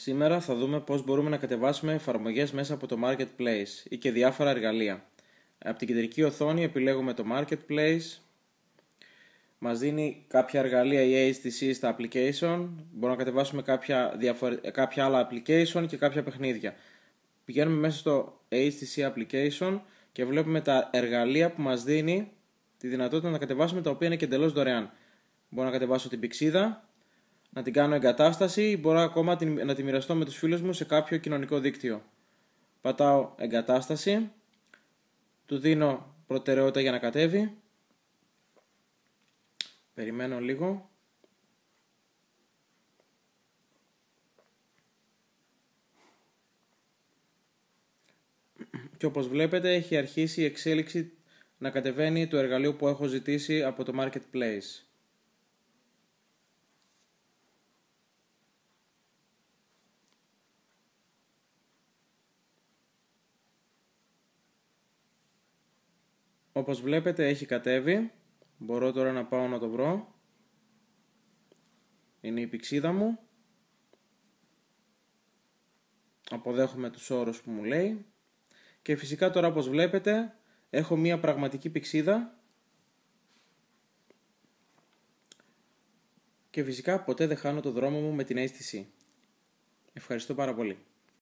Σήμερα θα δούμε πώς μπορούμε να κατεβάσουμε εφαρμογές μέσα από το Marketplace ή και διάφορα εργαλεία. Από την κεντρική οθόνη επιλέγουμε το Marketplace. Μας δίνει κάποια εργαλεία η HTC στα application. Μπορούμε να κατεβάσουμε κάποια, διαφορε... κάποια άλλα application και κάποια παιχνίδια. Πηγαίνουμε μέσα στο HTC application και βλέπουμε τα εργαλεία που μας δίνει τη δυνατότητα να κατεβάσουμε τα οποία είναι και εντελώς δωρεάν. Μπορώ να κατεβάσω την πηξίδα, να την κάνω εγκατάσταση ή μπορώ ακόμα να τη μοιραστώ με τους φίλους μου σε κάποιο κοινωνικό δίκτυο. Πατάω εγκατάσταση, του δίνω προτεραιότητα για να κατέβει, περιμένω λίγο. Και όπως βλέπετε έχει αρχίσει η εξέλιξη να κατεβαίνει το εργαλείο που έχω ζητήσει από το Marketplace. Όπως βλέπετε έχει κατέβει. Μπορώ τώρα να πάω να το βρω. Είναι η πηξίδα μου. Αποδέχομαι τους όρους που μου λέει. Και φυσικά τώρα όπως βλέπετε έχω μία πραγματική πηξίδα. Και φυσικά ποτέ δεν χάνω το δρόμο μου με την αίσθηση. Ευχαριστώ πάρα πολύ.